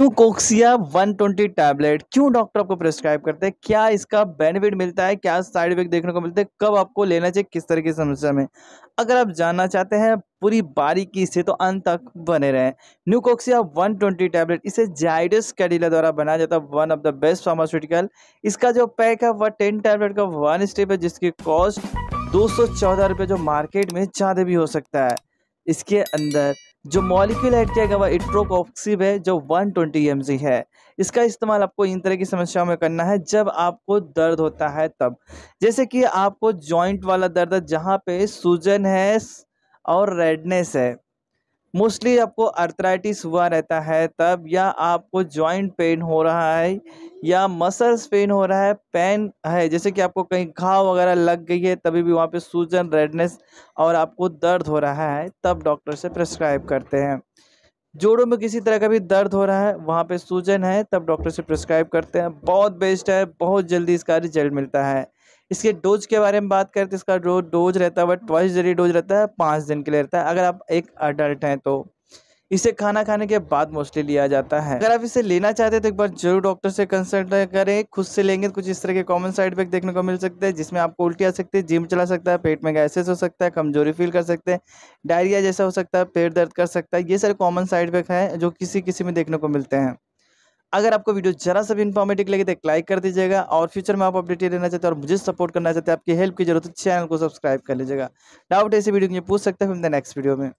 क्यों कोक्सिया 120 टैबलेट क्यों डॉक्टर आपको प्रिस्क्राइब करते हैं क्या इसका बेनिफिट मिलता है क्या साइड इफेक्ट देखने को मिलते हैं कब आपको लेना चाहिए किस तरह की समस्या में अगर आप जानना चाहते हैं पूरी बारीकी से तो अंत तक बने रहें न्यू कोक्सिया 120 टैबलेट इसे जाइडस कैडिला द्वारा बनाया जाता है one of the best pharmaceutical इसका जो पैक है वह टेन टैबलेट का वन स्टेप है जिसकी कॉस्ट दो सौ जो मार्केट में ज़्यादा भी हो सकता है इसके अंदर जो मॉलिक्यूल ऐड किया गया इट्रोकॉक्सिब है जो 120 ट्वेंटी है इसका इस्तेमाल आपको इन तरह की समस्याओं में करना है जब आपको दर्द होता है तब जैसे कि आपको जॉइंट वाला दर्द है जहाँ पे सूजन है और रेडनेस है मोस्टली आपको अर्थराइटिस हुआ रहता है तब या आपको जॉइंट पेन हो रहा है या मसल्स पेन हो रहा है पेन है जैसे कि आपको कहीं घाव वगैरह लग गई है तभी भी वहाँ पे सूजन रेडनेस और आपको दर्द हो रहा है तब डॉक्टर से प्रेस्क्राइब करते हैं जोड़ों में किसी तरह का भी दर्द हो रहा है वहाँ पे सूजन है तब डॉक्टर से प्रेस्क्राइब करते हैं बहुत बेस्ट है बहुत जल्दी इसका रिजल्ट मिलता है इसके डोज के बारे में बात करें तो इसका जो डोज रहता है वह ट्वाइस डेली डोज रहता है पाँच दिन के लिए रहता है अगर आप एक अडल्ट हैं तो इसे खाना खाने के बाद मोस्टली लिया जाता है अगर आप इसे लेना चाहते हैं तो एक बार जरूर डॉक्टर से कंसल्ट करें खुद से लेंगे तो कुछ इस तरह के कॉमन साइड इफेक्ट देखने को मिल सकते हैं जिसमें आपको उल्टी आ सकती है जिम चला सकता है पेट में गैसेस हो सकता है कमजोरी फील कर सकते हैं डायरिया जैसा हो सकता है पेट दर्द कर सकता है ये सारे कॉमन साइड इफेक्ट हैं जो किसी किसी में देखने को मिलते हैं अगर आपको वीडियो जरा सा भी इन्फॉर्मेटिव लगे तो एक लाइक कर दीजिएगा और फ्यूचर में आप अपडेटेड रहना चाहते हैं और मुझे सपोर्ट करना चाहते हैं आपकी हेल्प की जरूरत है चैनल को सब्सक्राइब कर लीजिएगा डाउट ऐसे वीडियो मुझे पूछ सकते हैं फिर नेक्स्ट वीडियो में